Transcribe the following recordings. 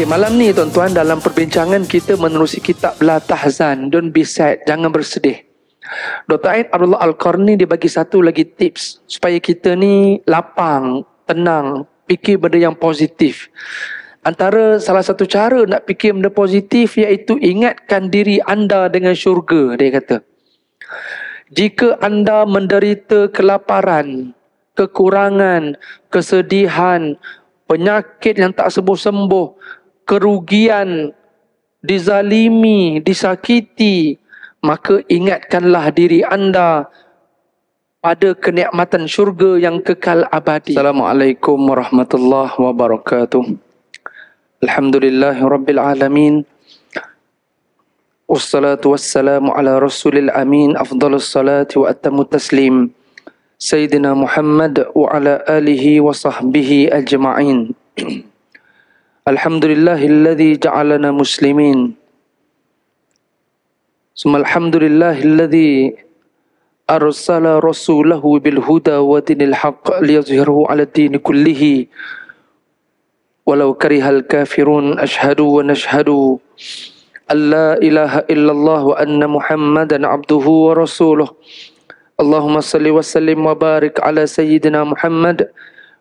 Okey, malam ni tuan-tuan dalam perbincangan kita menerusi kitab La Tahzan, Don't Be Sad, Jangan Bersedih. Dr. Ain Abdullah Al-Qarni dia bagi satu lagi tips supaya kita ni lapang, tenang, fikir benda yang positif. Antara salah satu cara nak fikir benda positif iaitu ingatkan diri anda dengan syurga, dia kata. Jika anda menderita kelaparan, kekurangan, kesedihan, penyakit yang tak sembuh-sembuh, kerugian, dizalimi, disakiti, maka ingatkanlah diri anda pada kenikmatan syurga yang kekal abadi. Assalamualaikum warahmatullahi wabarakatuh. Alhamdulillah rabbil alamin. Wassalatu wassalamu ala rasulil amin afdalus salati wa atamu taslim Sayyidina Muhammad wa ala alihi wa sahbihi ajma'in al Alhamdulillahilladzi ja'alana muslimin. Summa alhamdulillahilladzi arsala rasulahu bil huda wa dinil haqq liyuzhirahu 'ala din kullihi. Walau karihal kafirun ashhadu wa nashhadu an la ilaha illallah wa anna muhammadan abduhu wa rasuluh. Allahumma salli wa sallim wa barik ala sayyidina Muhammad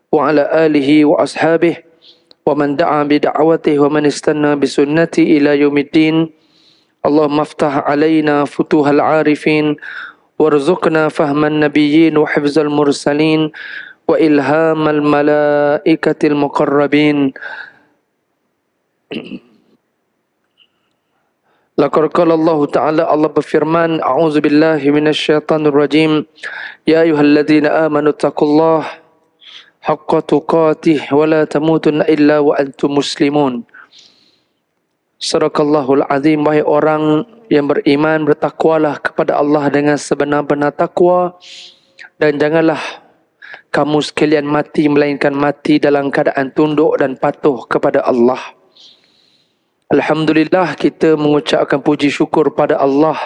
wa ala alihi wa ashabihi ومن دعا بدعوته ومن استنى بسنته إلى يوم الدين اللهم افتح علينا فتوح العارفين وارزقنا فهم النبيين وحفظ المرسلين وإلهام الملائكة المقربين لقد قال الله تعالى الله بفرمان أعوذ بالله من الشيطان الرجيم يا أيها الذين آمنوا اتقوا الله حق تقاته ولا wa إلا وأنتم مسلمون Surakallahul azim wahai orang yang beriman bertakwalah kepada Allah dengan sebenar-benar takwa dan janganlah kamu sekalian mati melainkan mati dalam keadaan tunduk dan patuh kepada Allah. Alhamdulillah kita mengucapkan puji syukur pada Allah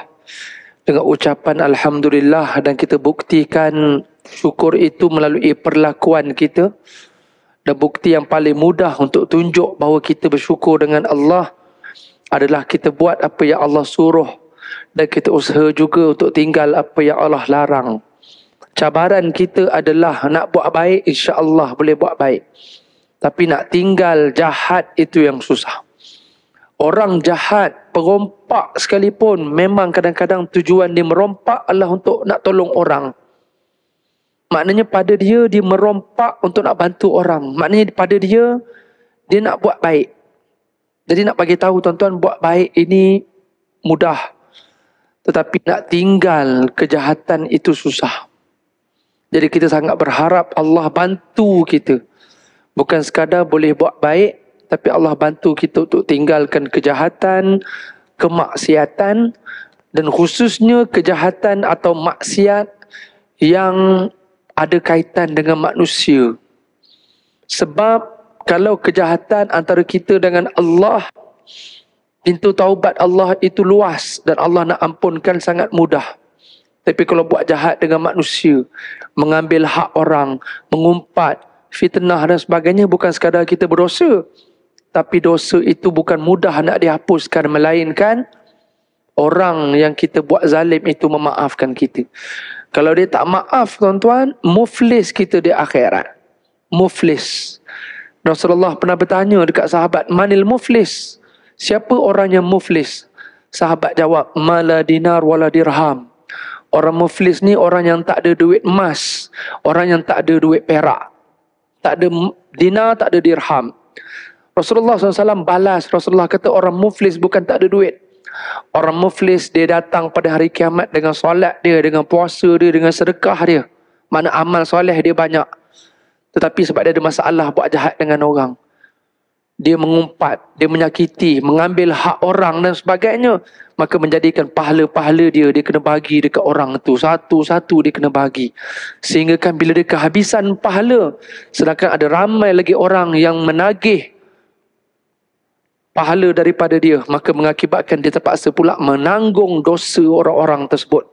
dengan ucapan alhamdulillah dan kita buktikan Syukur itu melalui perlakuan kita dan bukti yang paling mudah untuk tunjuk bahawa kita bersyukur dengan Allah adalah kita buat apa yang Allah suruh dan kita usaha juga untuk tinggal apa yang Allah larang. Cabaran kita adalah nak buat baik insya-Allah boleh buat baik. Tapi nak tinggal jahat itu yang susah. Orang jahat, perompak sekalipun memang kadang-kadang tujuan dia merompak adalah untuk nak tolong orang. Maknanya pada dia dia merompak untuk nak bantu orang. Maknanya pada dia dia nak buat baik. Jadi nak bagi tahu tuan-tuan buat baik ini mudah. Tetapi nak tinggal kejahatan itu susah. Jadi kita sangat berharap Allah bantu kita. Bukan sekadar boleh buat baik tapi Allah bantu kita untuk tinggalkan kejahatan, kemaksiatan dan khususnya kejahatan atau maksiat yang ada kaitan dengan manusia. Sebab kalau kejahatan antara kita dengan Allah, pintu taubat Allah itu luas dan Allah nak ampunkan sangat mudah. Tapi kalau buat jahat dengan manusia, mengambil hak orang, mengumpat, fitnah dan sebagainya bukan sekadar kita berdosa. Tapi dosa itu bukan mudah nak dihapuskan melainkan orang yang kita buat zalim itu memaafkan kita. Kalau dia tak maaf tuan-tuan, muflis kita di akhirat. Muflis. Rasulullah pernah bertanya dekat sahabat, manil muflis? Siapa orang yang muflis? Sahabat jawab, mala dinar wala dirham. Orang muflis ni orang yang tak ada duit emas. Orang yang tak ada duit perak. Tak ada dinar, tak ada dirham. Rasulullah SAW balas. Rasulullah kata orang muflis bukan tak ada duit. Orang muflis dia datang pada hari kiamat dengan solat dia, dengan puasa dia, dengan sedekah dia. Mana amal soleh dia banyak. Tetapi sebab dia ada masalah buat jahat dengan orang. Dia mengumpat, dia menyakiti, mengambil hak orang dan sebagainya. Maka menjadikan pahala-pahala dia, dia kena bagi dekat orang tu. Satu-satu dia kena bagi. Sehingga kan bila dia kehabisan pahala, sedangkan ada ramai lagi orang yang menagih pahala daripada dia maka mengakibatkan dia terpaksa pula menanggung dosa orang-orang tersebut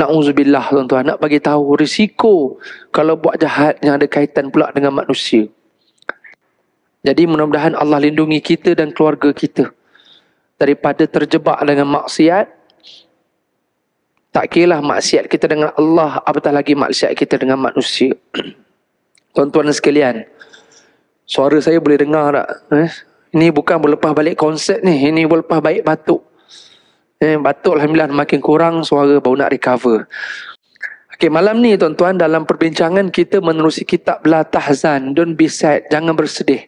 Na'udzubillah tuan-tuan nak bagi tahu risiko kalau buat jahat yang ada kaitan pula dengan manusia jadi mudah-mudahan Allah lindungi kita dan keluarga kita daripada terjebak dengan maksiat tak kira lah maksiat kita dengan Allah apatah lagi maksiat kita dengan manusia tuan-tuan sekalian suara saya boleh dengar tak eh? Ini bukan berlepas balik konsep ni. Ini berlepas balik batuk. Eh, batuk Alhamdulillah makin kurang suara baru nak recover. Okay, malam ni tuan-tuan dalam perbincangan kita menerusi kitab La Tahzan. Don't be sad. Jangan bersedih.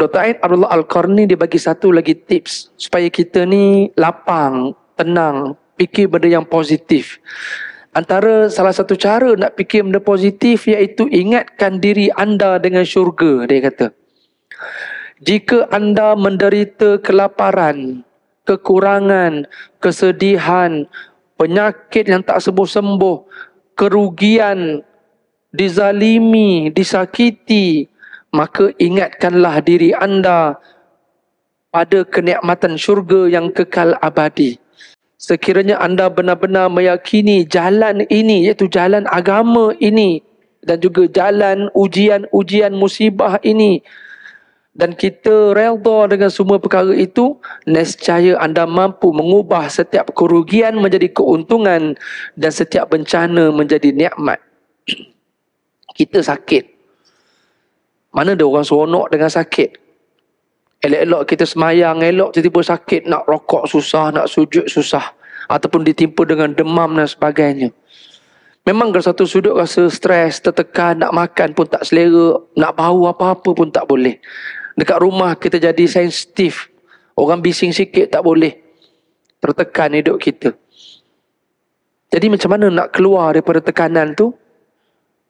Dr. Ain Abdullah Al-Qarni dia bagi satu lagi tips supaya kita ni lapang, tenang, fikir benda yang positif. Antara salah satu cara nak fikir benda positif iaitu ingatkan diri anda dengan syurga, dia kata jika anda menderita kelaparan, kekurangan, kesedihan, penyakit yang tak sembuh-sembuh, kerugian, dizalimi, disakiti, maka ingatkanlah diri anda pada kenikmatan syurga yang kekal abadi. Sekiranya anda benar-benar meyakini jalan ini, iaitu jalan agama ini dan juga jalan ujian-ujian musibah ini, dan kita redha dengan semua perkara itu nescaya anda mampu mengubah setiap kerugian menjadi keuntungan dan setiap bencana menjadi nikmat kita sakit mana ada orang seronok dengan sakit elok-elok kita semayang elok tiba-tiba sakit nak rokok susah nak sujud susah ataupun ditimpa dengan demam dan sebagainya Memang kalau satu sudut rasa stres, tertekan, nak makan pun tak selera, nak bau apa-apa pun tak boleh. Dekat rumah kita jadi sensitif. Orang bising sikit tak boleh. Tertekan hidup kita. Jadi macam mana nak keluar daripada tekanan tu?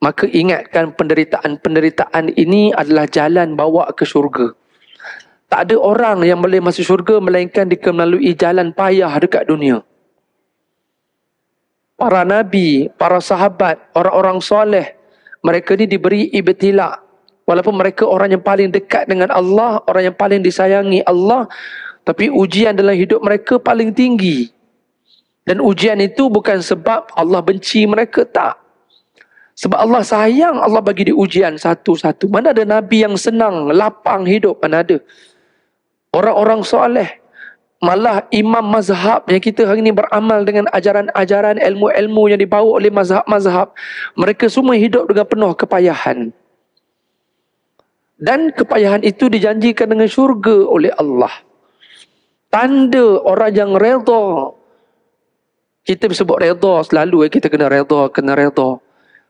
Maka ingatkan penderitaan-penderitaan ini adalah jalan bawa ke syurga. Tak ada orang yang boleh masuk syurga melainkan dia melalui jalan payah dekat dunia. Para nabi, para sahabat, orang-orang soleh, mereka ni diberi ibtilak, Walaupun mereka orang yang paling dekat dengan Allah, orang yang paling disayangi Allah, tapi ujian dalam hidup mereka paling tinggi. Dan ujian itu bukan sebab Allah benci mereka, tak. Sebab Allah sayang, Allah bagi dia ujian satu-satu. Mana ada Nabi yang senang, lapang hidup, mana ada. Orang-orang soleh. Malah imam mazhab yang kita hari ini beramal dengan ajaran-ajaran ilmu-ilmu yang dibawa oleh mazhab-mazhab. Mereka semua hidup dengan penuh kepayahan. Kepayahan. Dan kepayahan itu dijanjikan dengan syurga oleh Allah. Tanda orang yang redha. Kita sebut redha selalu. Eh, kita kena redha, kena redha.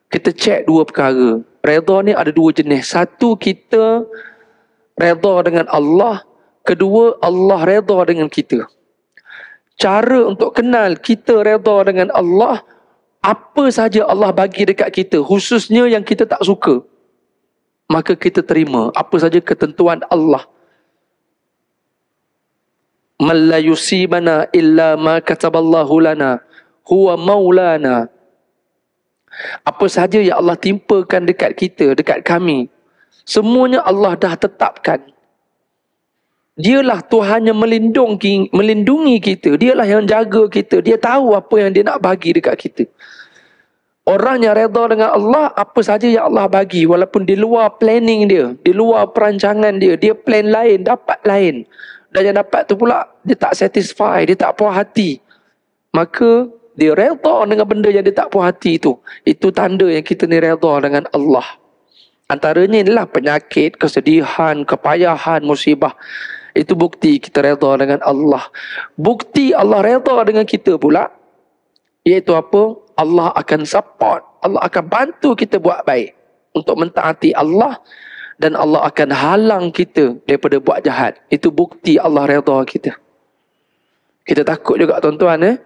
Kita cek dua perkara. Redha ni ada dua jenis. Satu kita redha dengan Allah. Kedua Allah redha dengan kita. Cara untuk kenal kita redha dengan Allah. Apa saja Allah bagi dekat kita. Khususnya yang kita tak suka maka kita terima apa saja ketentuan Allah mallayusibana illa ma kataballahu lana huwa maulana apa sahaja yang Allah timpakan dekat kita, dekat kami. Semuanya Allah dah tetapkan. Dialah Tuhan yang melindungi, melindungi kita. Dialah yang jaga kita. Dia tahu apa yang dia nak bagi dekat kita. Orang yang redha dengan Allah, apa saja yang Allah bagi. Walaupun di luar planning dia, di luar perancangan dia. Dia plan lain, dapat lain. Dan yang dapat tu pula, dia tak satisfy, dia tak puas hati. Maka, dia redha dengan benda yang dia tak puas hati itu. Itu tanda yang kita ni redha dengan Allah. Antaranya inilah penyakit, kesedihan, kepayahan, musibah. Itu bukti kita redha dengan Allah. Bukti Allah redha dengan kita pula. Iaitu apa? Allah akan support. Allah akan bantu kita buat baik. Untuk mentaati Allah. Dan Allah akan halang kita daripada buat jahat. Itu bukti Allah redha kita. Kita takut juga tuan-tuan eh.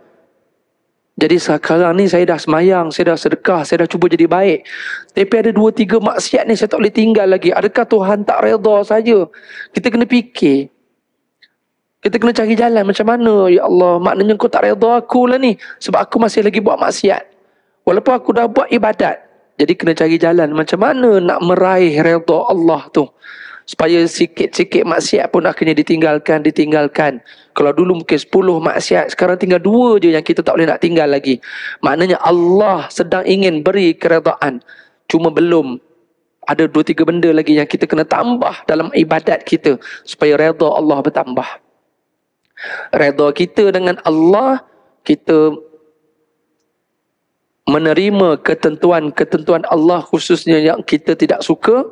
Jadi sekarang ni saya dah semayang, saya dah sedekah, saya dah cuba jadi baik. Tapi ada dua tiga maksiat ni saya tak boleh tinggal lagi. Adakah Tuhan tak redha saja? Kita kena fikir. Kita kena cari jalan macam mana ya Allah. Maknanya kau tak redha aku lah ni. Sebab aku masih lagi buat maksiat. Walaupun aku dah buat ibadat. Jadi kena cari jalan macam mana nak meraih redha Allah tu. Supaya sikit-sikit maksiat pun akhirnya ditinggalkan, ditinggalkan. Kalau dulu mungkin 10 maksiat, sekarang tinggal 2 je yang kita tak boleh nak tinggal lagi. Maknanya Allah sedang ingin beri keredaan. Cuma belum ada 2-3 benda lagi yang kita kena tambah dalam ibadat kita. Supaya redha Allah bertambah. Redha kita dengan Allah, kita menerima ketentuan-ketentuan Allah khususnya yang kita tidak suka.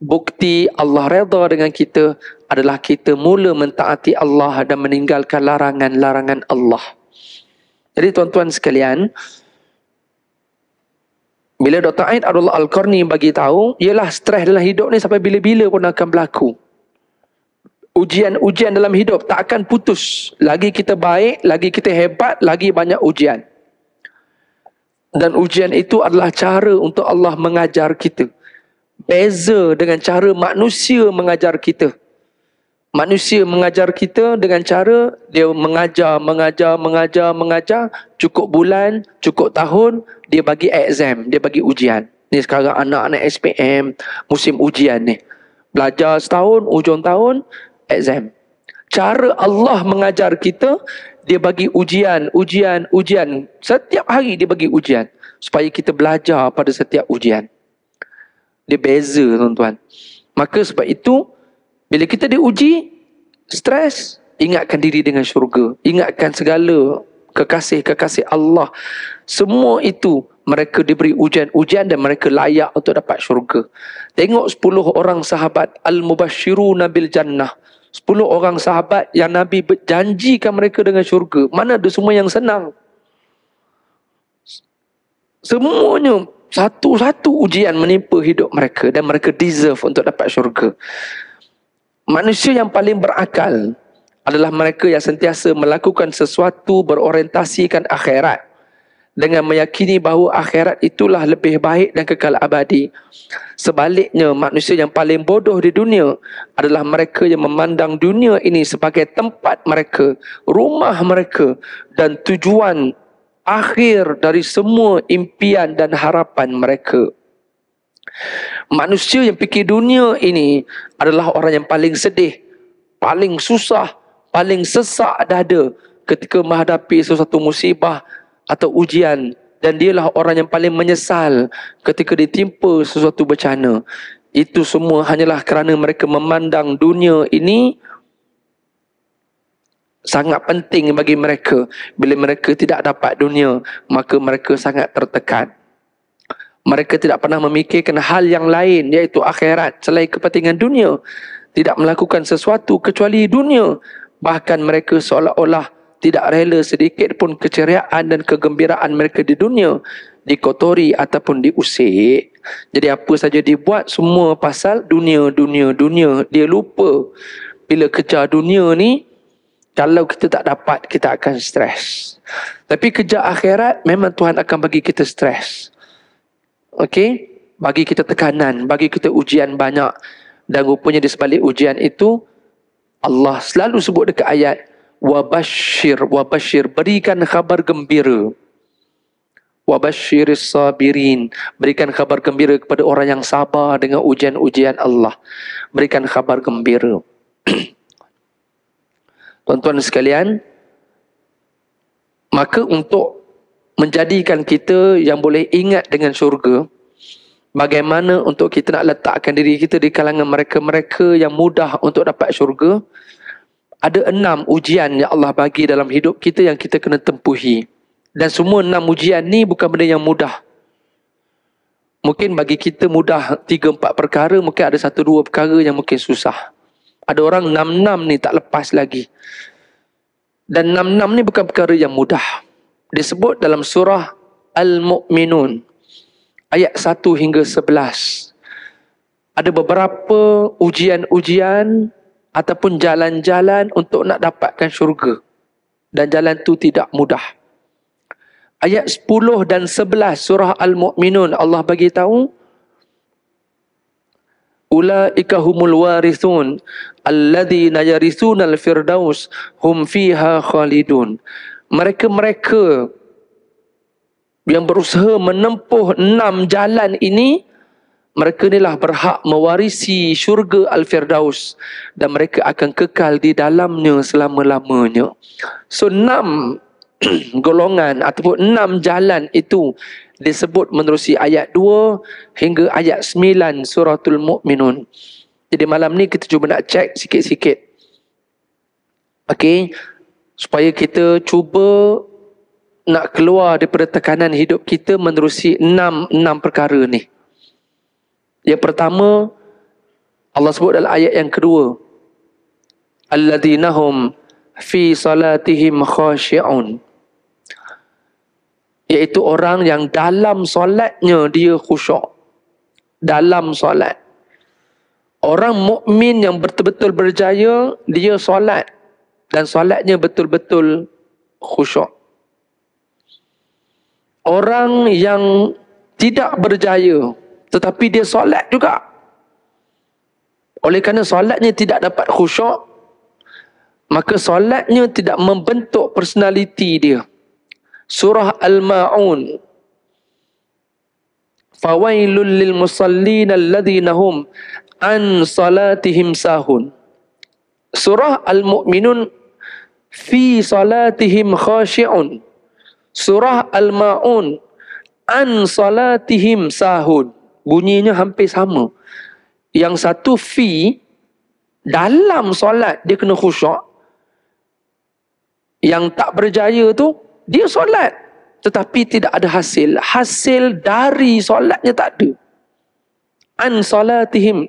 Bukti Allah redha dengan kita adalah kita mula mentaati Allah dan meninggalkan larangan-larangan Allah. Jadi tuan-tuan sekalian, bila Dr. Aid Abdullah Al-Qarni bagi tahu, ialah stres dalam hidup ni sampai bila-bila pun akan berlaku ujian-ujian dalam hidup tak akan putus. Lagi kita baik, lagi kita hebat, lagi banyak ujian. Dan ujian itu adalah cara untuk Allah mengajar kita. Beza dengan cara manusia mengajar kita. Manusia mengajar kita dengan cara dia mengajar, mengajar, mengajar, mengajar. Cukup bulan, cukup tahun, dia bagi exam, dia bagi ujian. Ni sekarang anak-anak SPM, musim ujian ni. Belajar setahun, ujung tahun, exam. Cara Allah mengajar kita, dia bagi ujian, ujian, ujian. Setiap hari dia bagi ujian. Supaya kita belajar pada setiap ujian. Dia beza tuan-tuan. Maka sebab itu, bila kita diuji, stres, ingatkan diri dengan syurga. Ingatkan segala kekasih-kekasih Allah. Semua itu mereka diberi ujian-ujian dan mereka layak untuk dapat syurga. Tengok 10 orang sahabat Al-Mubashiru Nabil Jannah. Sepuluh orang sahabat yang Nabi janjikan mereka dengan syurga. Mana ada semua yang senang. Semuanya satu-satu ujian menimpa hidup mereka. Dan mereka deserve untuk dapat syurga. Manusia yang paling berakal adalah mereka yang sentiasa melakukan sesuatu berorientasikan akhirat dengan meyakini bahawa akhirat itulah lebih baik dan kekal abadi. Sebaliknya, manusia yang paling bodoh di dunia adalah mereka yang memandang dunia ini sebagai tempat mereka, rumah mereka dan tujuan akhir dari semua impian dan harapan mereka. Manusia yang fikir dunia ini adalah orang yang paling sedih, paling susah, paling sesak dada ketika menghadapi sesuatu musibah atau ujian dan dialah orang yang paling menyesal ketika ditimpa sesuatu bencana itu semua hanyalah kerana mereka memandang dunia ini sangat penting bagi mereka bila mereka tidak dapat dunia maka mereka sangat tertekan mereka tidak pernah memikirkan hal yang lain iaitu akhirat selain kepentingan dunia tidak melakukan sesuatu kecuali dunia bahkan mereka seolah-olah tidak rela sedikit pun keceriaan dan kegembiraan mereka di dunia dikotori ataupun diusik. Jadi apa saja dibuat semua pasal dunia, dunia, dunia. Dia lupa bila kejar dunia ni, kalau kita tak dapat, kita akan stres. Tapi kejar akhirat, memang Tuhan akan bagi kita stres. Okey? Bagi kita tekanan, bagi kita ujian banyak. Dan rupanya di sebalik ujian itu, Allah selalu sebut dekat ayat, wabashir wabashir berikan khabar gembira Wabashir sabirin berikan khabar gembira kepada orang yang sabar dengan ujian-ujian Allah berikan khabar gembira tuan-tuan sekalian maka untuk menjadikan kita yang boleh ingat dengan syurga bagaimana untuk kita nak letakkan diri kita di kalangan mereka-mereka yang mudah untuk dapat syurga ada enam ujian yang Allah bagi dalam hidup kita yang kita kena tempuhi. Dan semua enam ujian ni bukan benda yang mudah. Mungkin bagi kita mudah tiga empat perkara, mungkin ada satu dua perkara yang mungkin susah. Ada orang enam enam ni tak lepas lagi. Dan enam enam ni bukan perkara yang mudah. Disebut dalam surah Al-Mu'minun. Ayat satu hingga sebelas. Ada beberapa ujian-ujian ataupun jalan-jalan untuk nak dapatkan syurga. Dan jalan tu tidak mudah. Ayat 10 dan 11 surah Al-Mu'minun Allah bagi tahu Ulaika humul warithun alladhina yarithuna al-firdaus hum fiha khalidun. Mereka-mereka yang berusaha menempuh enam jalan ini, mereka inilah berhak mewarisi syurga Al-Firdaus dan mereka akan kekal di dalamnya selama-lamanya. So enam golongan ataupun enam jalan itu disebut menerusi ayat 2 hingga ayat 9 suratul muminun Jadi malam ni kita cuba nak cek sikit-sikit. okay supaya kita cuba nak keluar daripada tekanan hidup kita menerusi enam enam perkara ni. Yang pertama Allah sebut dalam ayat yang kedua Alladhinahum fi salatihim khashi'un Iaitu orang yang dalam solatnya dia khusyuk. Dalam solat. Orang mukmin yang betul-betul berjaya, dia solat. Dan solatnya betul-betul khusyuk. Orang yang tidak berjaya, tetapi dia solat juga. Oleh kerana solatnya tidak dapat khusyuk, maka solatnya tidak membentuk personaliti dia. Surah Al-Ma'un. Fawailul lil musallina alladhina hum an salatihim sahun. Surah Al-Mu'minun fi salatihim khashi'un. Surah Al-Ma'un an salatihim sahun bunyinya hampir sama. Yang satu fi dalam solat dia kena khusyuk. Yang tak berjaya tu dia solat tetapi tidak ada hasil. Hasil dari solatnya tak ada. An solatihim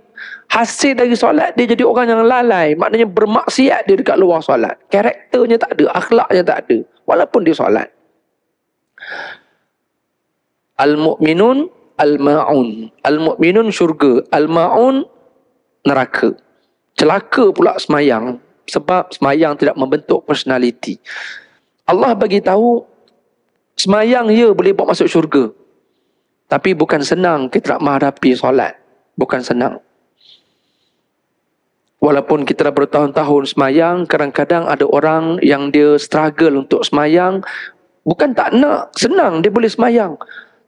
hasil dari solat dia jadi orang yang lalai maknanya bermaksiat dia dekat luar solat karakternya tak ada akhlaknya tak ada walaupun dia solat al mukminun al-ma'un. Al-mu'minun syurga. Al-ma'un neraka. Celaka pula semayang. Sebab semayang tidak membentuk personaliti. Allah bagi tahu semayang ya boleh buat masuk syurga. Tapi bukan senang kita nak menghadapi solat. Bukan senang. Walaupun kita dah bertahun-tahun semayang, kadang-kadang ada orang yang dia struggle untuk semayang. Bukan tak nak, senang dia boleh semayang.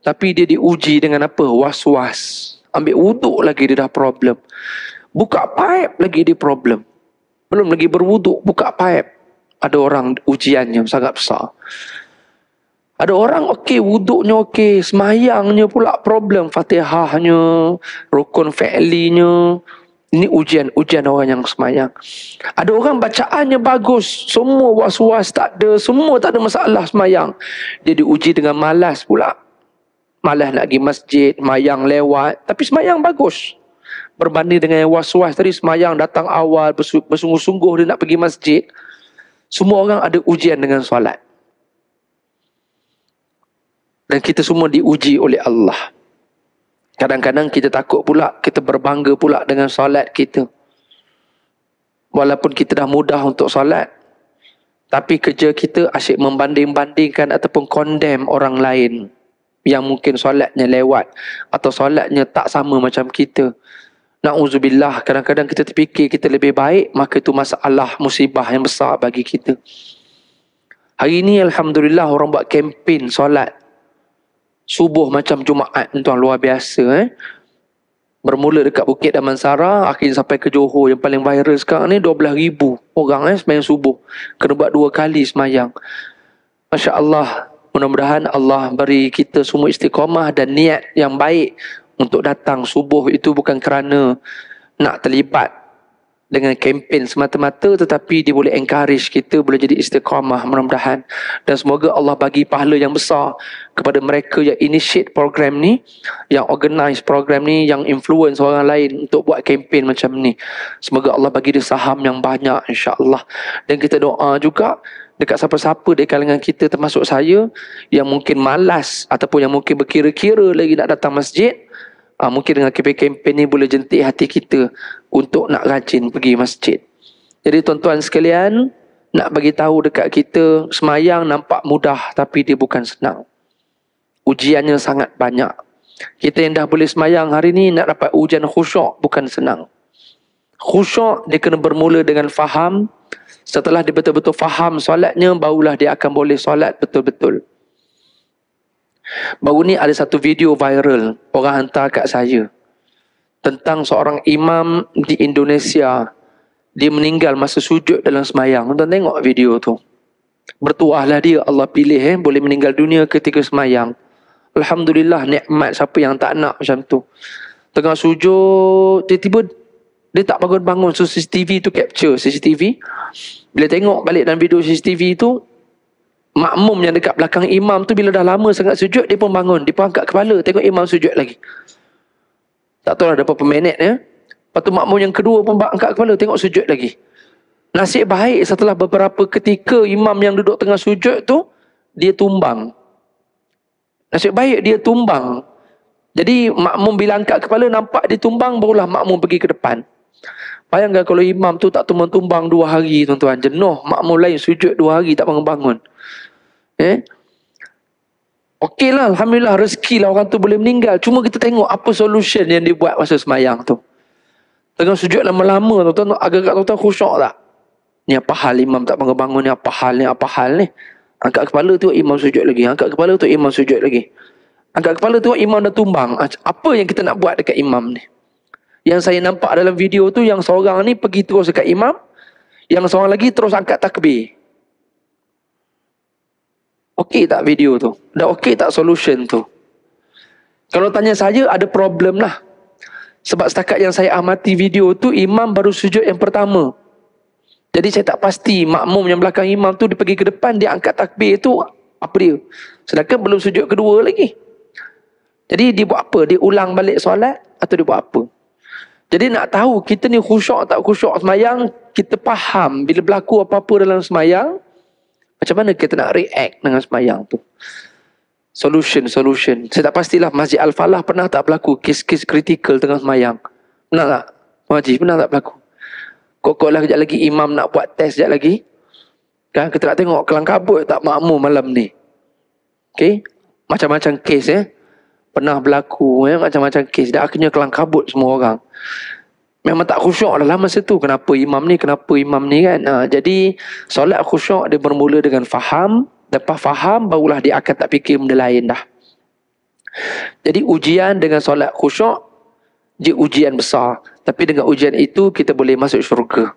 Tapi dia diuji dengan apa? Was-was. Ambil wuduk lagi dia dah problem. Buka paip lagi dia problem. Belum lagi berwuduk, buka paip. Ada orang ujiannya sangat besar. Ada orang okey, wuduknya okey, semayangnya pula problem. Fatihahnya, rukun fa'linya. Ini ujian, ujian orang yang semayang. Ada orang bacaannya bagus. Semua was-was tak ada, semua tak ada masalah semayang. Dia diuji dengan malas pula. Malah nak pergi masjid, mayang lewat. Tapi semayang bagus. Berbanding dengan yang was-was tadi, semayang datang awal, bersungguh-sungguh dia nak pergi masjid. Semua orang ada ujian dengan solat. Dan kita semua diuji oleh Allah. Kadang-kadang kita takut pula, kita berbangga pula dengan solat kita. Walaupun kita dah mudah untuk solat. Tapi kerja kita asyik membanding-bandingkan ataupun condemn orang lain yang mungkin solatnya lewat atau solatnya tak sama macam kita. Nauzubillah, kadang-kadang kita terfikir kita lebih baik, maka itu masalah musibah yang besar bagi kita. Hari ini Alhamdulillah orang buat kempen solat. Subuh macam Jumaat tuan luar biasa eh. Bermula dekat Bukit Damansara, akhir sampai ke Johor yang paling viral sekarang ni 12 ribu orang eh, semayang subuh. Kena buat dua kali semayang. Masya Allah, Mudah-mudahan Allah beri kita semua istiqamah dan niat yang baik untuk datang subuh itu bukan kerana nak terlibat dengan kempen semata-mata tetapi dia boleh encourage kita boleh jadi istiqamah mudah-mudahan dan semoga Allah bagi pahala yang besar kepada mereka yang initiate program ni yang organize program ni yang influence orang lain untuk buat kempen macam ni semoga Allah bagi dia saham yang banyak insya Allah dan kita doa juga dekat siapa-siapa dari kalangan kita termasuk saya yang mungkin malas ataupun yang mungkin berkira-kira lagi nak datang masjid uh, mungkin dengan kempen-kempen ni boleh jentik hati kita untuk nak rajin pergi masjid jadi tuan-tuan sekalian nak bagi tahu dekat kita semayang nampak mudah tapi dia bukan senang ujiannya sangat banyak kita yang dah boleh semayang hari ni nak dapat ujian khusyuk bukan senang khusyuk dia kena bermula dengan faham Setelah dia betul-betul faham solatnya, barulah dia akan boleh solat betul-betul. Baru ni ada satu video viral orang hantar kat saya tentang seorang imam di Indonesia dia meninggal masa sujud dalam semayang. Tuan tengok video tu. Bertuahlah dia Allah pilih eh, boleh meninggal dunia ketika semayang. Alhamdulillah nikmat siapa yang tak nak macam tu. Tengah sujud, tiba-tiba dia tak bangun-bangun So CCTV tu capture CCTV Bila tengok balik dalam video CCTV tu Makmum yang dekat belakang imam tu Bila dah lama sangat sujud Dia pun bangun Dia pun angkat kepala Tengok imam sujud lagi Tak tahu lah ada berapa minit ya Lepas tu makmum yang kedua pun angkat kepala Tengok sujud lagi Nasib baik setelah beberapa ketika Imam yang duduk tengah sujud tu Dia tumbang Nasib baik dia tumbang jadi makmum bila angkat kepala nampak dia tumbang barulah makmum pergi ke depan. Bayangkan kalau imam tu tak tumbang-tumbang dua hari tuan-tuan. Jenuh makmum lain sujud dua hari tak bangun-bangun. Eh? Okey lah. Alhamdulillah rezeki lah orang tu boleh meninggal. Cuma kita tengok apa solution yang dia buat masa semayang tu. Tengah sujud lama-lama tuan-tuan. Agak-agak tuan-tuan khusyuk tak? Ni apa hal imam tak bangun-bangun ni? Apa hal ni? Apa hal ni? Angkat kepala tu imam sujud lagi. Angkat kepala tu imam sujud lagi. Angkat kepala tu imam dah tumbang. Apa yang kita nak buat dekat imam ni? Yang saya nampak dalam video tu yang seorang ni pergi terus dekat imam, yang seorang lagi terus angkat takbir. Okey tak video tu? Dah okey tak solution tu? Kalau tanya saya ada problem lah. Sebab setakat yang saya amati video tu imam baru sujud yang pertama. Jadi saya tak pasti makmum yang belakang imam tu dia pergi ke depan dia angkat takbir tu apa dia? Sedangkan belum sujud kedua lagi. Jadi dia buat apa? Dia ulang balik solat atau dia buat apa? Jadi nak tahu kita ni khusyuk tak khusyuk semayang, kita faham bila berlaku apa-apa dalam semayang, macam mana kita nak react dengan semayang tu. Solution, solution. Saya tak pastilah Masjid Al-Falah pernah tak berlaku kes-kes kritikal tengah semayang. Pernah tak? Masjid pernah tak berlaku? Kok-kok lah kejap lagi imam nak buat test sekejap lagi. Kan kita nak tengok kelang kabut tak makmum malam ni. Okay? Macam-macam kes eh. Ya? pernah berlaku ya, macam-macam kes dan akhirnya kelang kabut semua orang memang tak khusyuk dalam lah masa tu kenapa imam ni kenapa imam ni kan ha, jadi solat khusyuk dia bermula dengan faham lepas faham barulah dia akan tak fikir benda lain dah jadi ujian dengan solat khusyuk je ujian besar tapi dengan ujian itu kita boleh masuk syurga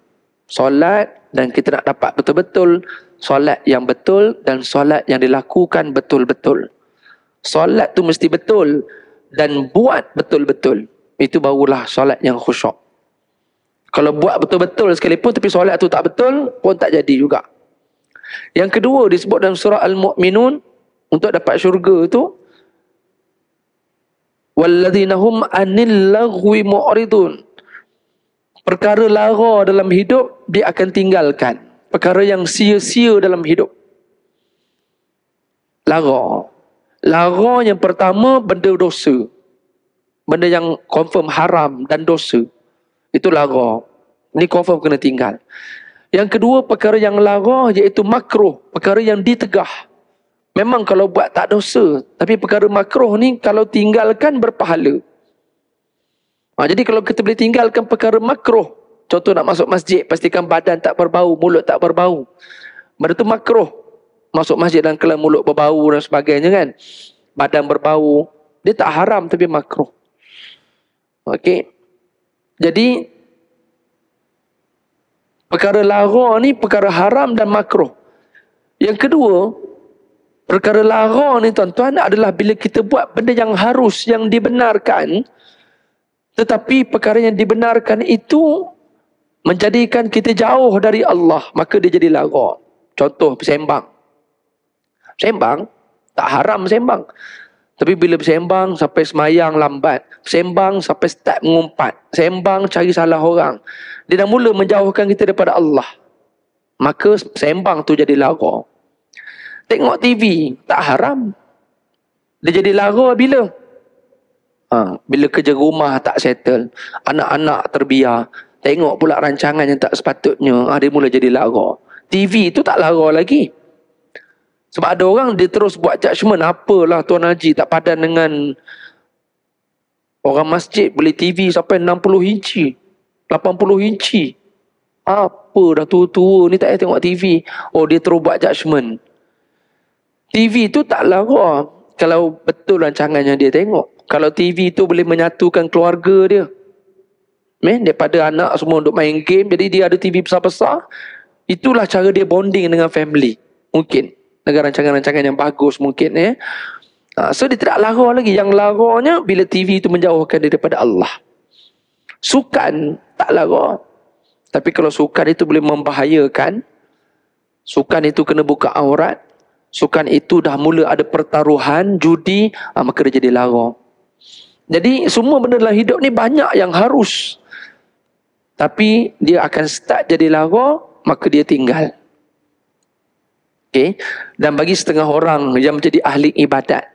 solat dan kita nak dapat betul-betul solat yang betul dan solat yang dilakukan betul-betul solat tu mesti betul dan buat betul-betul itu barulah solat yang khusyuk kalau buat betul-betul sekalipun tapi solat tu tak betul pun tak jadi juga yang kedua disebut dalam surah al-mu'minun untuk dapat syurga tu walladzina hum anil laghwi mu'ridun perkara lara dalam hidup dia akan tinggalkan perkara yang sia-sia dalam hidup lara Lara yang pertama benda dosa. Benda yang confirm haram dan dosa. Itu lara. Ini confirm kena tinggal. Yang kedua perkara yang lara iaitu makruh. Perkara yang ditegah. Memang kalau buat tak dosa. Tapi perkara makruh ni kalau tinggalkan berpahala. Ha, jadi kalau kita boleh tinggalkan perkara makruh. Contoh nak masuk masjid pastikan badan tak berbau, mulut tak berbau. Benda tu makruh masuk masjid dan kelam mulut berbau dan sebagainya kan. Badan berbau. Dia tak haram tapi makro. Okey. Jadi perkara lara ni perkara haram dan makro. Yang kedua, perkara lara ni tuan-tuan adalah bila kita buat benda yang harus yang dibenarkan tetapi perkara yang dibenarkan itu menjadikan kita jauh dari Allah, maka dia jadi lara. Contoh sembang. Sembang, tak haram sembang. Tapi bila sembang sampai semayang lambat, sembang sampai start mengumpat, sembang cari salah orang, dia dah mula menjauhkan kita daripada Allah. Maka sembang tu jadi lara. Tengok TV, tak haram. Dia jadi lara bila? Ha, bila kerja rumah tak settle, anak-anak terbiar, tengok pula rancangan yang tak sepatutnya, ha, dia mula jadi lara. TV tu tak lara lagi. Sebab ada orang dia terus buat judgement apalah Tuan Haji tak padan dengan orang masjid beli TV sampai 60 inci, 80 inci. Apa dah tua-tua ni tak payah tengok TV. Oh dia terus buat judgement. TV tu tak larah kalau betul rancangannya dia tengok. Kalau TV tu boleh menyatukan keluarga dia. Men, daripada anak semua untuk main game. Jadi dia ada TV besar-besar. Itulah cara dia bonding dengan family. Mungkin dengan rancangan-rancangan yang bagus mungkin ya. Eh. Ha, so dia tidak lara lagi. Yang laranya bila TV itu menjauhkan dia daripada Allah. Sukan tak lara. Tapi kalau sukan itu boleh membahayakan. Sukan itu kena buka aurat. Sukan itu dah mula ada pertaruhan, judi. Ha, maka dia jadi lara. Jadi semua benda dalam hidup ni banyak yang harus. Tapi dia akan start jadi lara maka dia tinggal. Okay? Dan bagi setengah orang yang menjadi ahli ibadat.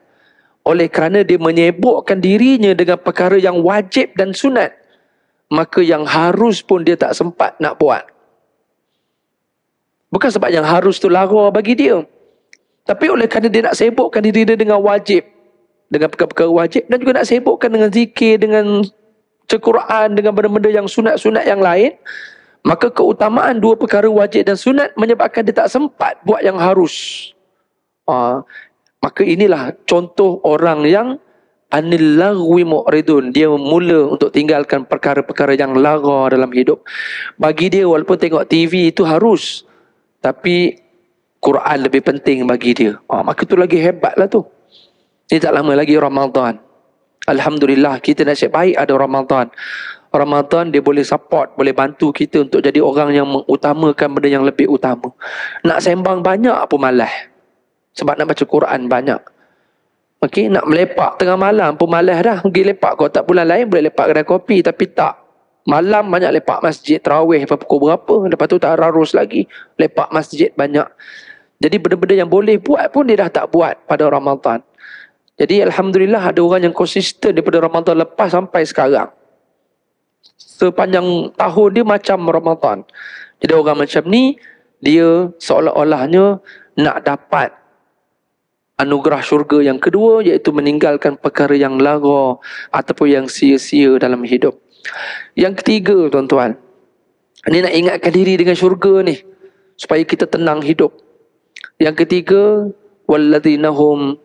Oleh kerana dia menyebukkan dirinya dengan perkara yang wajib dan sunat. Maka yang harus pun dia tak sempat nak buat. Bukan sebab yang harus tu lara bagi dia. Tapi oleh kerana dia nak sibukkan diri dia dengan wajib. Dengan perkara-perkara wajib. Dan juga nak sibukkan dengan zikir, dengan cekuraan, dengan benda-benda yang sunat-sunat yang lain. Maka keutamaan dua perkara wajib dan sunat menyebabkan dia tak sempat buat yang harus. Uh, maka inilah contoh orang yang anil lagwi mu'ridun. Dia mula untuk tinggalkan perkara-perkara yang lara dalam hidup. Bagi dia walaupun tengok TV itu harus. Tapi Quran lebih penting bagi dia. Uh, maka itu lagi hebatlah tu. Ini tak lama lagi Ramadan. Alhamdulillah kita nasib baik ada Ramadan. Ramadan dia boleh support, boleh bantu kita untuk jadi orang yang mengutamakan benda yang lebih utama. Nak sembang banyak pun malas. Sebab nak baca Quran banyak. Okey, nak melepak tengah malam pun malas dah. Pergi lepak kau tak bulan lain boleh lepak kedai kopi tapi tak. Malam banyak lepak masjid terawih apa pukul berapa. Lepas tu tak rarus lagi. Lepak masjid banyak. Jadi benda-benda yang boleh buat pun dia dah tak buat pada Ramadan. Jadi Alhamdulillah ada orang yang konsisten daripada Ramadan lepas sampai sekarang sepanjang tahun dia macam Ramadan. Jadi orang macam ni, dia seolah-olahnya nak dapat anugerah syurga yang kedua iaitu meninggalkan perkara yang lara ataupun yang sia-sia dalam hidup. Yang ketiga tuan-tuan, ni nak ingatkan diri dengan syurga ni supaya kita tenang hidup. Yang ketiga, walladhinahum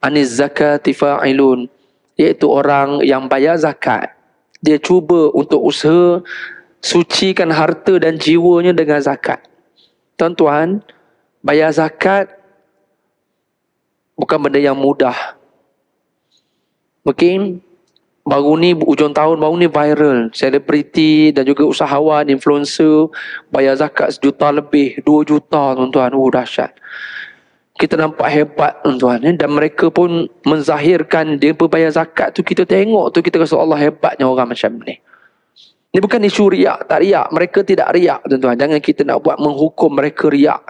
aniz zakati fa'ilun iaitu orang yang bayar zakat dia cuba untuk usaha sucikan harta dan jiwanya dengan zakat. Tuan-tuan, bayar zakat bukan benda yang mudah. Mungkin baru ni ujung tahun baru ni viral. Selebriti dan juga usahawan, influencer bayar zakat sejuta lebih, dua juta tuan-tuan. Oh, dahsyat kita nampak hebat tuan-tuan eh? dan mereka pun menzahirkan dia pun bayar zakat tu kita tengok tu kita rasa Allah hebatnya orang macam ni Ini bukan isu riak tak riak mereka tidak riak tuan-tuan jangan kita nak buat menghukum mereka riak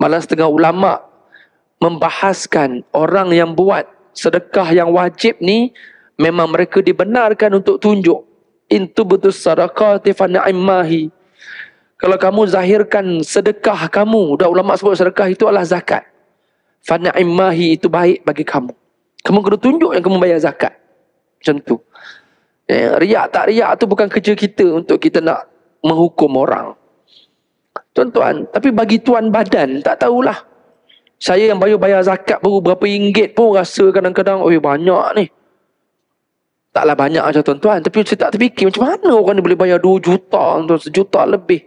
malah setengah ulama membahaskan orang yang buat sedekah yang wajib ni memang mereka dibenarkan untuk tunjuk intu betul sadaqati fa na'imahi kalau kamu zahirkan sedekah kamu, dah ulama sebut sedekah itu adalah zakat. Fana imahi itu baik bagi kamu. Kamu kena tunjuk yang kamu bayar zakat. Macam tu. Eh, riak tak riak tu bukan kerja kita untuk kita nak menghukum orang. Tuan-tuan, tapi bagi tuan badan, tak tahulah. Saya yang bayar bayar zakat baru berapa ringgit pun rasa kadang-kadang, oh banyak ni. Taklah banyak macam tuan-tuan. Tapi saya tak terfikir macam mana orang ni boleh bayar 2 juta, tuan -tuan, sejuta lebih.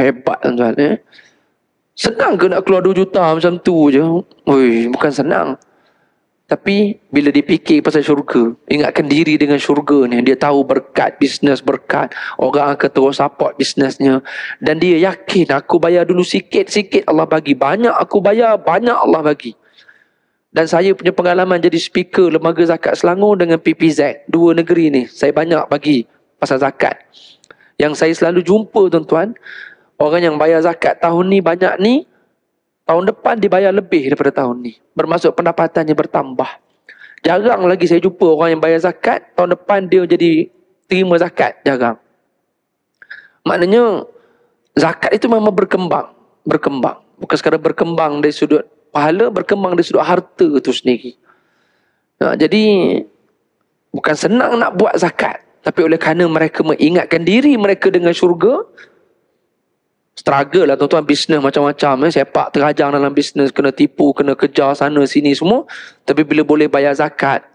Hebat tuan-tuan. Eh? Senang ke nak keluar 2 juta macam tu je? Ui, bukan senang. Tapi bila dipikir pasal syurga, ingatkan diri dengan syurga ni. Dia tahu berkat bisnes, berkat orang akan terus support bisnesnya. Dan dia yakin aku bayar dulu sikit-sikit Allah bagi. Banyak aku bayar, banyak Allah bagi. Dan saya punya pengalaman jadi speaker Lembaga Zakat Selangor dengan PPZ. Dua negeri ni saya banyak bagi pasal zakat. Yang saya selalu jumpa tuan-tuan, Orang yang bayar zakat tahun ni banyak ni, tahun depan dibayar lebih daripada tahun ni. Bermaksud pendapatannya bertambah. Jarang lagi saya jumpa orang yang bayar zakat, tahun depan dia jadi terima zakat. Jarang. Maknanya, zakat itu memang berkembang. Berkembang. Bukan sekadar berkembang dari sudut pahala, berkembang dari sudut harta itu sendiri. Nah, ha, jadi, bukan senang nak buat zakat. Tapi oleh kerana mereka mengingatkan diri mereka dengan syurga, struggle lah tuan-tuan bisnes macam-macam eh. sepak terajang dalam bisnes kena tipu kena kejar sana sini semua tapi bila boleh bayar zakat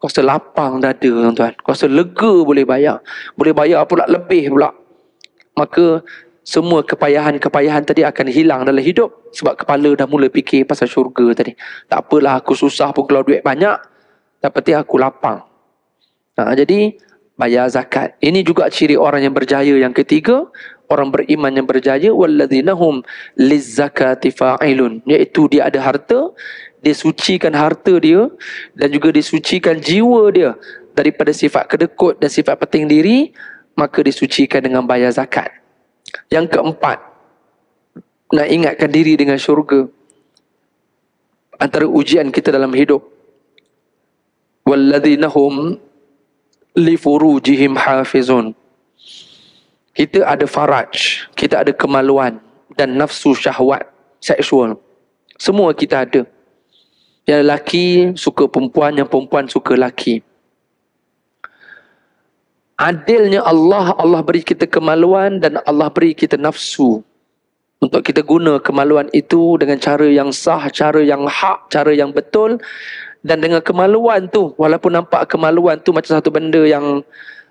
kau rasa dah dada tuan-tuan kau rasa lega boleh bayar boleh bayar pula lebih pula maka semua kepayahan-kepayahan tadi akan hilang dalam hidup sebab kepala dah mula fikir pasal syurga tadi tak apalah aku susah pun keluar duit banyak tak penting aku lapang ha, jadi bayar zakat ini juga ciri orang yang berjaya yang ketiga orang beriman yang berjaya walladzinahum lizzakati fa'ilun iaitu dia ada harta dia sucikan harta dia dan juga disucikan jiwa dia daripada sifat kedekut dan sifat penting diri maka disucikan dengan bayar zakat yang keempat nak ingatkan diri dengan syurga antara ujian kita dalam hidup walladzinahum lifurujihim hafizun kita ada faraj, kita ada kemaluan dan nafsu syahwat seksual. Semua kita ada. Yang lelaki suka perempuan, yang perempuan suka lelaki. Adilnya Allah, Allah beri kita kemaluan dan Allah beri kita nafsu. Untuk kita guna kemaluan itu dengan cara yang sah, cara yang hak, cara yang betul. Dan dengan kemaluan tu, walaupun nampak kemaluan tu macam satu benda yang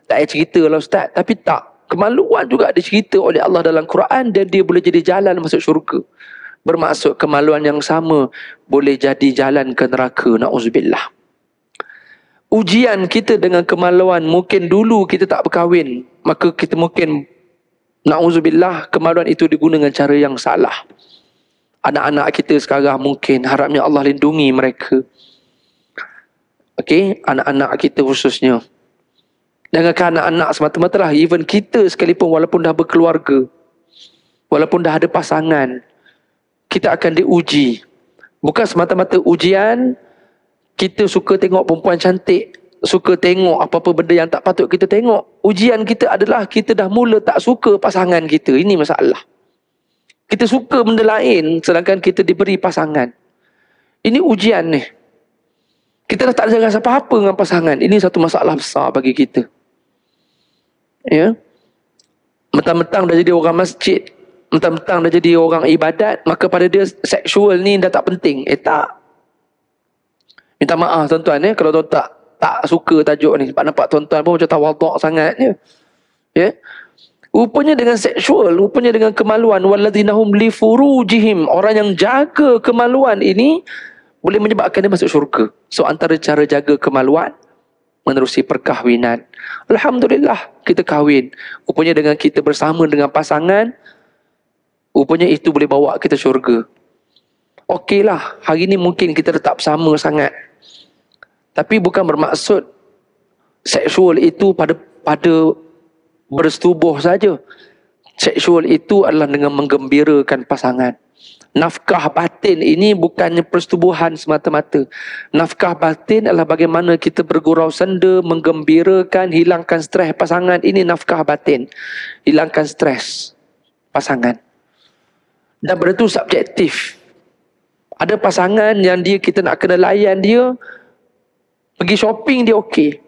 tak payah cerita lah Ustaz. Tapi tak, Kemaluan juga ada dicerita oleh Allah dalam Quran dan dia boleh jadi jalan masuk syurga. Bermaksud kemaluan yang sama boleh jadi jalan ke neraka. Na'udzubillah. Ujian kita dengan kemaluan mungkin dulu kita tak berkahwin. Maka kita mungkin na'udzubillah kemaluan itu digunakan dengan cara yang salah. Anak-anak kita sekarang mungkin harapnya Allah lindungi mereka. Okey, anak-anak kita khususnya. Dengan kanak anak semata-mata lah. Even kita sekalipun walaupun dah berkeluarga. Walaupun dah ada pasangan. Kita akan diuji. Bukan semata-mata ujian. Kita suka tengok perempuan cantik. Suka tengok apa-apa benda yang tak patut kita tengok. Ujian kita adalah kita dah mula tak suka pasangan kita. Ini masalah. Kita suka benda lain sedangkan kita diberi pasangan. Ini ujian ni. Kita dah tak ada rasa apa-apa dengan pasangan. Ini satu masalah besar bagi kita ya mentang-mentang dah jadi orang masjid mentang-mentang dah jadi orang ibadat maka pada dia seksual ni dah tak penting eh tak minta maaf tuan-tuan ya kalau tuan tak tak suka tajuk ni sebab nampak tuan-tuan pun macam tawaduk sangat ya ya rupanya dengan seksual rupanya dengan kemaluan walladhinahum li furujihim orang yang jaga kemaluan ini boleh menyebabkan dia masuk syurga. So antara cara jaga kemaluan menerusi perkahwinan. Alhamdulillah kita kahwin. Rupanya dengan kita bersama dengan pasangan, rupanya itu boleh bawa kita syurga. Okeylah, hari ini mungkin kita tetap sama sangat. Tapi bukan bermaksud seksual itu pada pada bersetubuh saja. Seksual itu adalah dengan menggembirakan pasangan. Nafkah batin ini bukannya persetubuhan semata-mata. Nafkah batin adalah bagaimana kita bergurau senda, menggembirakan, hilangkan stres pasangan. Ini nafkah batin. Hilangkan stres pasangan. Dan benda itu subjektif. Ada pasangan yang dia kita nak kena layan dia, pergi shopping dia okey.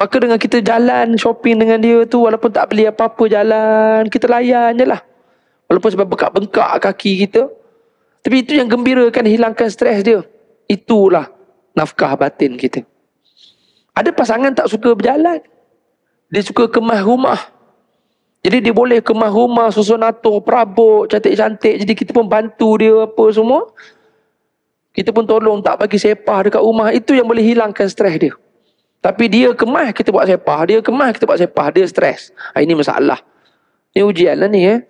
Maka dengan kita jalan shopping dengan dia tu walaupun tak beli apa-apa jalan, kita layan je lah. Walaupun sebab bengkak-bengkak kaki kita, tapi itu yang gembirakan, hilangkan stres dia. Itulah nafkah batin kita. Ada pasangan tak suka berjalan. Dia suka kemah rumah. Jadi dia boleh kemah rumah, susun atur, perabot, cantik-cantik. Jadi kita pun bantu dia apa semua. Kita pun tolong tak bagi sepah dekat rumah. Itu yang boleh hilangkan stres dia. Tapi dia kemah, kita buat sepah. Dia kemah, kita buat sepah. Dia stres. Ha, ini masalah. Ini ujian lah ni eh.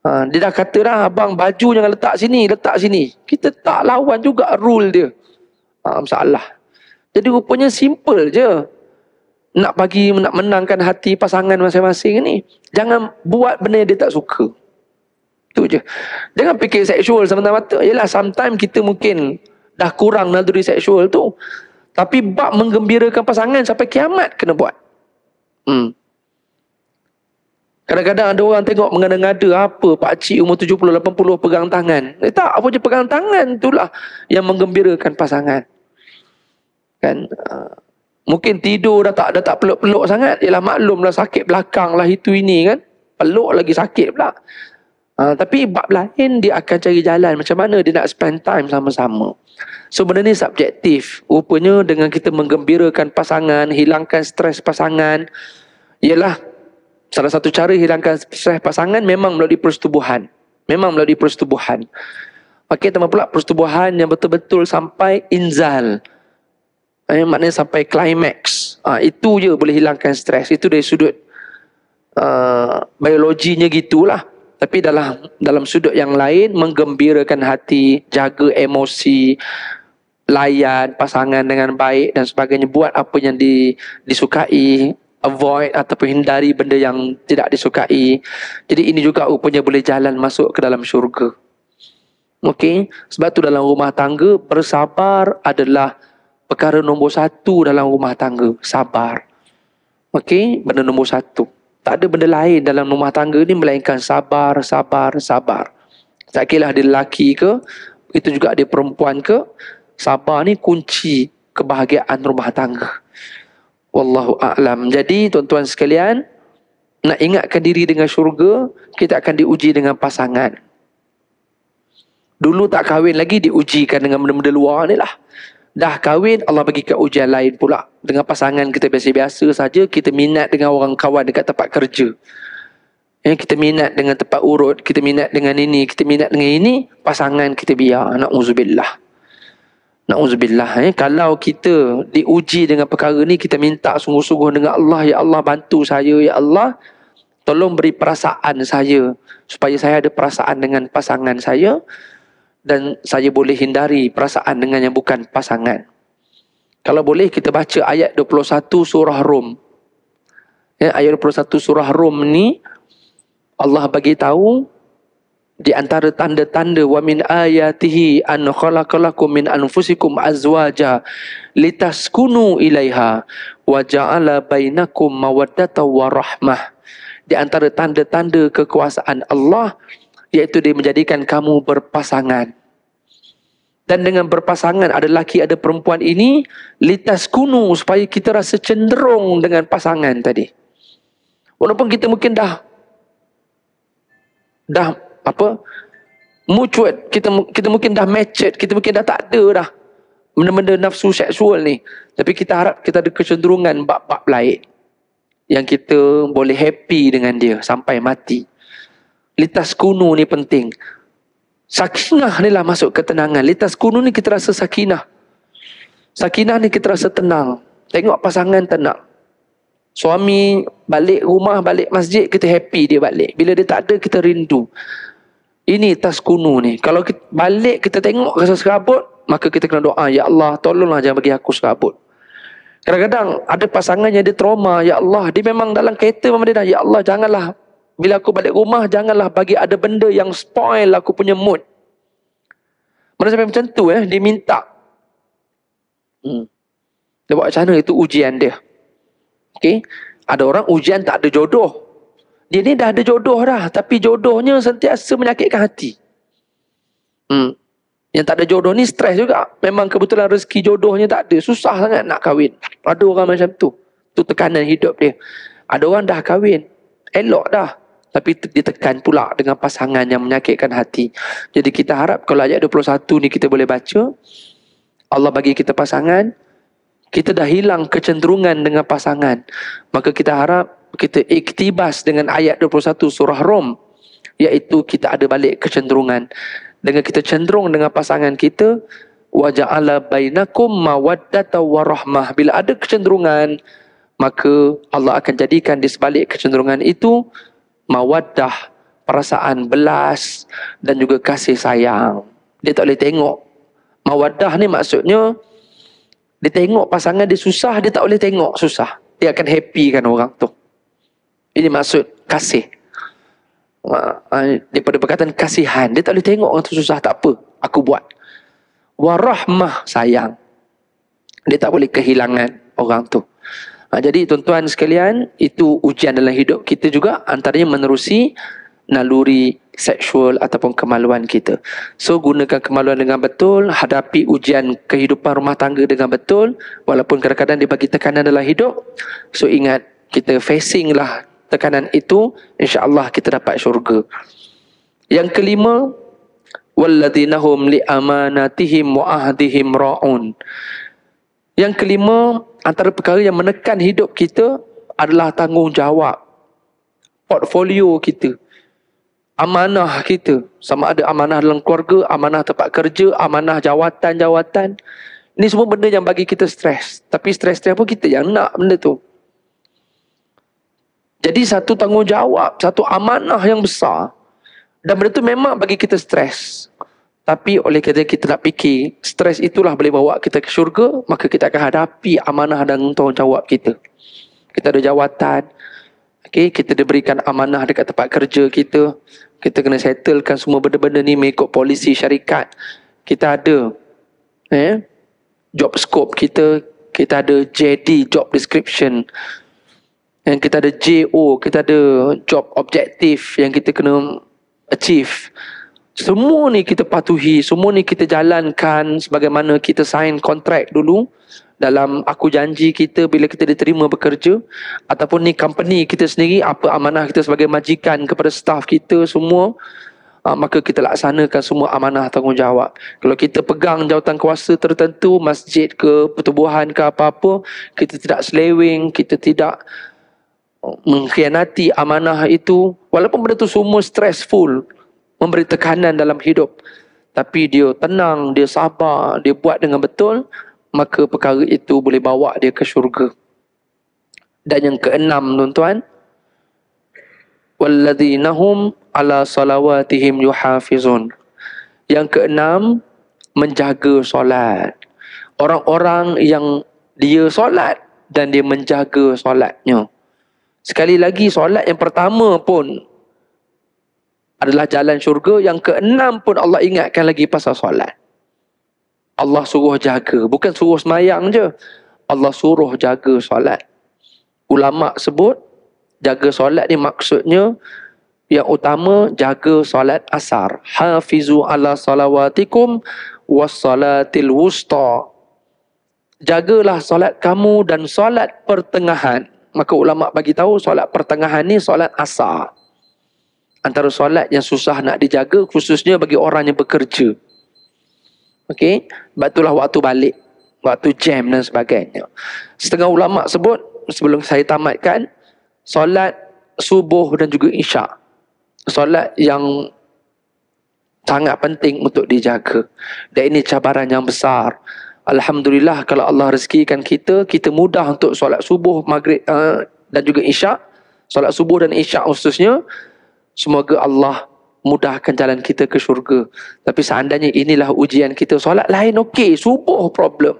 Ha, dia dah kata dah abang baju jangan letak sini, letak sini. Kita tak lawan juga rule dia. Ha, masalah. Jadi rupanya simple je. Nak bagi, nak menangkan hati pasangan masing-masing ni. Jangan buat benda dia tak suka. Itu je. Jangan fikir seksual semata-mata. Yelah sometimes kita mungkin dah kurang naluri seksual tu. Tapi bab menggembirakan pasangan sampai kiamat kena buat. Hmm. Kadang-kadang ada orang tengok mengada-ngada apa pak cik umur 70 80 pegang tangan. Eh, tak, apa je pegang tangan itulah yang menggembirakan pasangan. Kan ah, mungkin tidur dah tak dah tak peluk-peluk sangat, ialah maklumlah sakit belakang lah itu ini kan. Peluk lagi sakit pula. Ha, tapi bab lain dia akan cari jalan macam mana dia nak spend time sama-sama. So benda ni subjektif. Rupanya dengan kita menggembirakan pasangan, hilangkan stres pasangan, ialah Salah satu cara hilangkan stres pasangan memang melalui persetubuhan. Memang melalui persetubuhan. Okey, teman pula persetubuhan yang betul-betul sampai inzal. Eh, maknanya sampai climax. Ha, itu je boleh hilangkan stres. Itu dari sudut uh, biologinya gitulah. Tapi dalam dalam sudut yang lain, menggembirakan hati, jaga emosi, layan pasangan dengan baik dan sebagainya. Buat apa yang di, disukai, avoid ataupun hindari benda yang tidak disukai. Jadi ini juga rupanya boleh jalan masuk ke dalam syurga. Okey, sebab tu dalam rumah tangga bersabar adalah perkara nombor satu dalam rumah tangga. Sabar. Okey, benda nombor satu. Tak ada benda lain dalam rumah tangga ni melainkan sabar, sabar, sabar. Tak kira lah dia lelaki ke, itu juga dia perempuan ke, sabar ni kunci kebahagiaan rumah tangga. Wallahu a'lam. Jadi tuan-tuan sekalian, nak ingatkan diri dengan syurga, kita akan diuji dengan pasangan. Dulu tak kahwin lagi, diujikan dengan benda-benda luar ni lah. Dah kahwin, Allah bagi ke ujian lain pula. Dengan pasangan kita biasa-biasa saja, kita minat dengan orang kawan dekat tempat kerja. Ya, kita minat dengan tempat urut, kita minat dengan ini, kita minat dengan ini, pasangan kita biar. Anak Na'udzubillah. Eh? Kalau kita diuji dengan perkara ni, kita minta sungguh-sungguh dengan Allah. Ya Allah, bantu saya. Ya Allah, tolong beri perasaan saya. Supaya saya ada perasaan dengan pasangan saya. Dan saya boleh hindari perasaan dengan yang bukan pasangan. Kalau boleh, kita baca ayat 21 surah Rum. Ya, ayat 21 surah Rum ni, Allah bagi tahu di antara tanda-tanda wa min ayatihi an khalaqalakum min anfusikum azwaja litaskunu ilaiha wa ja'ala bainakum mawaddata wa rahmah di antara tanda-tanda kekuasaan Allah iaitu dia menjadikan kamu berpasangan dan dengan berpasangan ada lelaki ada perempuan ini litas kunu supaya kita rasa cenderung dengan pasangan tadi walaupun kita mungkin dah dah apa mutual kita kita mungkin dah macet, kita mungkin dah tak ada dah benda-benda nafsu seksual ni tapi kita harap kita ada kecenderungan bab-bab lain yang kita boleh happy dengan dia sampai mati litas kunu ni penting sakinah ni lah masuk ketenangan litas kunu ni kita rasa sakinah sakinah ni kita rasa tenang tengok pasangan tenang Suami balik rumah, balik masjid, kita happy dia balik. Bila dia tak ada, kita rindu. Ini tas kuno ni. Kalau kita balik, kita tengok rasa serabut, maka kita kena doa, Ya Allah, tolonglah jangan bagi aku serabut. Kadang-kadang ada pasangan yang dia trauma, Ya Allah, dia memang dalam kereta memang dia dah, Ya Allah, janganlah. Bila aku balik rumah, janganlah bagi ada benda yang spoil aku punya mood. Mana sampai macam tu eh, dia minta. Hmm. Dia buat macam mana, itu ujian dia. Okay, Ada orang ujian tak ada jodoh. Dia ni dah ada jodoh dah. Tapi jodohnya sentiasa menyakitkan hati. Hmm. Yang tak ada jodoh ni stres juga. Memang kebetulan rezeki jodohnya tak ada. Susah sangat nak kahwin. Ada orang macam tu. Tu tekanan hidup dia. Ada orang dah kahwin. Elok dah. Tapi ditekan pula dengan pasangan yang menyakitkan hati. Jadi kita harap kalau ayat 21 ni kita boleh baca. Allah bagi kita Pasangan kita dah hilang kecenderungan dengan pasangan maka kita harap kita iktibas dengan ayat 21 surah Rom iaitu kita ada balik kecenderungan dengan kita cenderung dengan pasangan kita wa ja'ala bainakum mawaddata warahmah bila ada kecenderungan maka Allah akan jadikan di sebalik kecenderungan itu mawaddah perasaan belas dan juga kasih sayang dia tak boleh tengok mawaddah ni maksudnya dia tengok pasangan dia susah, dia tak boleh tengok susah. Dia akan happy kan orang tu. Ini maksud kasih. Ha, daripada perkataan kasihan, dia tak boleh tengok orang tu susah. Tak apa, aku buat. Warahmah sayang. Dia tak boleh kehilangan orang tu. Ha, jadi tuan-tuan sekalian, itu ujian dalam hidup kita juga. Antaranya menerusi naluri seksual ataupun kemaluan kita. So gunakan kemaluan dengan betul, hadapi ujian kehidupan rumah tangga dengan betul walaupun kadang-kadang dia bagi tekanan dalam hidup. So ingat kita facing lah tekanan itu insya-Allah kita dapat syurga. Yang kelima walladhinahum li amanatihim wa ahdihim ra'un. Yang kelima antara perkara yang menekan hidup kita adalah tanggungjawab portfolio kita amanah kita sama ada amanah dalam keluarga amanah tempat kerja amanah jawatan-jawatan Ini semua benda yang bagi kita stres tapi stres-stres pun kita yang nak benda tu jadi satu tanggungjawab satu amanah yang besar dan benda tu memang bagi kita stres tapi oleh kerana kita nak fikir stres itulah boleh bawa kita ke syurga maka kita akan hadapi amanah dan tanggungjawab kita kita ada jawatan, Okay, kita diberikan amanah dekat tempat kerja kita. Kita kena settlekan semua benda-benda ni mengikut polisi syarikat. Kita ada eh, job scope kita. Kita ada JD, job description. Dan eh, kita ada JO, kita ada job objektif yang kita kena achieve. Semua ni kita patuhi, semua ni kita jalankan sebagaimana kita sign kontrak dulu dalam aku janji kita bila kita diterima bekerja ataupun ni company kita sendiri apa amanah kita sebagai majikan kepada staff kita semua uh, maka kita laksanakan semua amanah tanggungjawab kalau kita pegang jawatan kuasa tertentu masjid ke pertubuhan ke apa-apa kita tidak selewing kita tidak oh, mengkhianati amanah itu walaupun benda tu semua stressful memberi tekanan dalam hidup tapi dia tenang dia sabar dia buat dengan betul maka perkara itu boleh bawa dia ke syurga. Dan yang keenam tuan-tuan, walladhinahum ala salawatihim yuhafizun. Yang keenam, menjaga solat. Orang-orang yang dia solat dan dia menjaga solatnya. Sekali lagi solat yang pertama pun adalah jalan syurga. Yang keenam pun Allah ingatkan lagi pasal solat. Allah suruh jaga. Bukan suruh semayang je. Allah suruh jaga solat. Ulama sebut, jaga solat ni maksudnya, yang utama, jaga solat asar. Hafizu ala salawatikum wassalatil wusta. Jagalah solat kamu dan solat pertengahan. Maka ulama bagi tahu solat pertengahan ni solat asar. Antara solat yang susah nak dijaga khususnya bagi orang yang bekerja. Okey, batulah waktu balik, waktu jam dan sebagainya. Setengah ulama sebut sebelum saya tamatkan solat subuh dan juga isyak. Solat yang sangat penting untuk dijaga. Dan ini cabaran yang besar. Alhamdulillah kalau Allah rezekikan kita, kita mudah untuk solat subuh, maghrib uh, dan juga isyak. Solat subuh dan isyak khususnya. Semoga Allah mudahkan jalan kita ke syurga. Tapi seandainya inilah ujian kita, solat lain okey, subuh problem.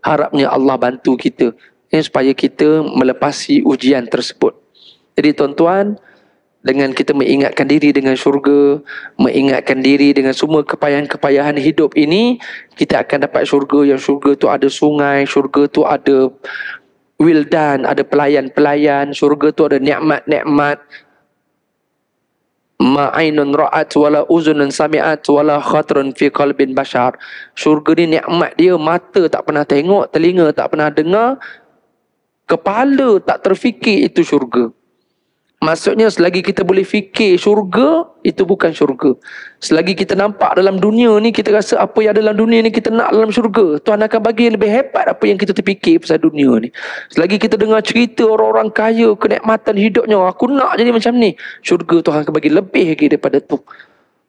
Harapnya Allah bantu kita ya, supaya kita melepasi ujian tersebut. Jadi tuan-tuan, dengan kita mengingatkan diri dengan syurga, mengingatkan diri dengan semua kepayahan-kepayahan hidup ini, kita akan dapat syurga yang syurga tu ada sungai, syurga tu ada wildan, ada pelayan-pelayan, syurga tu ada nikmat-nikmat, ma ainun ra'at wala uzunun sami'at wala khatrun fi qalbin bashar syurga ni nikmat dia mata tak pernah tengok telinga tak pernah dengar kepala tak terfikir itu syurga Maksudnya selagi kita boleh fikir syurga itu bukan syurga. Selagi kita nampak dalam dunia ni kita rasa apa yang ada dalam dunia ni kita nak dalam syurga. Tuhan akan bagi yang lebih hebat apa yang kita terfikir pasal dunia ni. Selagi kita dengar cerita orang-orang kaya kenikmatan hidupnya aku nak jadi macam ni. Syurga Tuhan akan bagi lebih lagi daripada tu.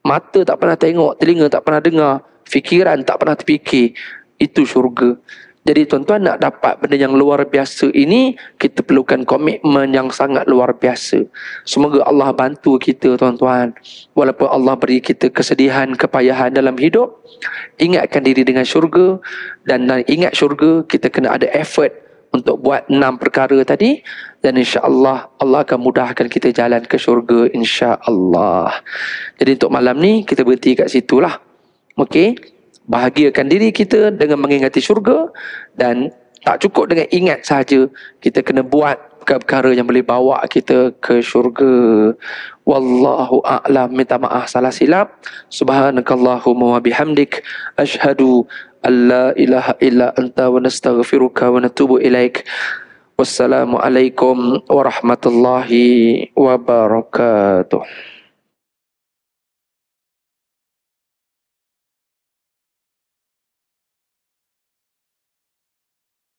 Mata tak pernah tengok, telinga tak pernah dengar, fikiran tak pernah terfikir. Itu syurga. Jadi tuan-tuan nak dapat benda yang luar biasa ini, kita perlukan komitmen yang sangat luar biasa. Semoga Allah bantu kita tuan-tuan. Walaupun Allah beri kita kesedihan, kepayahan dalam hidup, ingatkan diri dengan syurga dan, ingat syurga kita kena ada effort untuk buat enam perkara tadi dan insya-Allah Allah akan mudahkan kita jalan ke syurga insya-Allah. Jadi untuk malam ni kita berhenti kat lah. Okay bahagiakan diri kita dengan mengingati syurga dan tak cukup dengan ingat saja kita kena buat perkara-perkara yang boleh bawa kita ke syurga wallahu a'lam minta maaf salah silap subhanakallahumma wa bihamdik ashhadu alla ilaha illa anta wa nastaghfiruka wa natubu ilaik wassalamu alaikum warahmatullahi wabarakatuh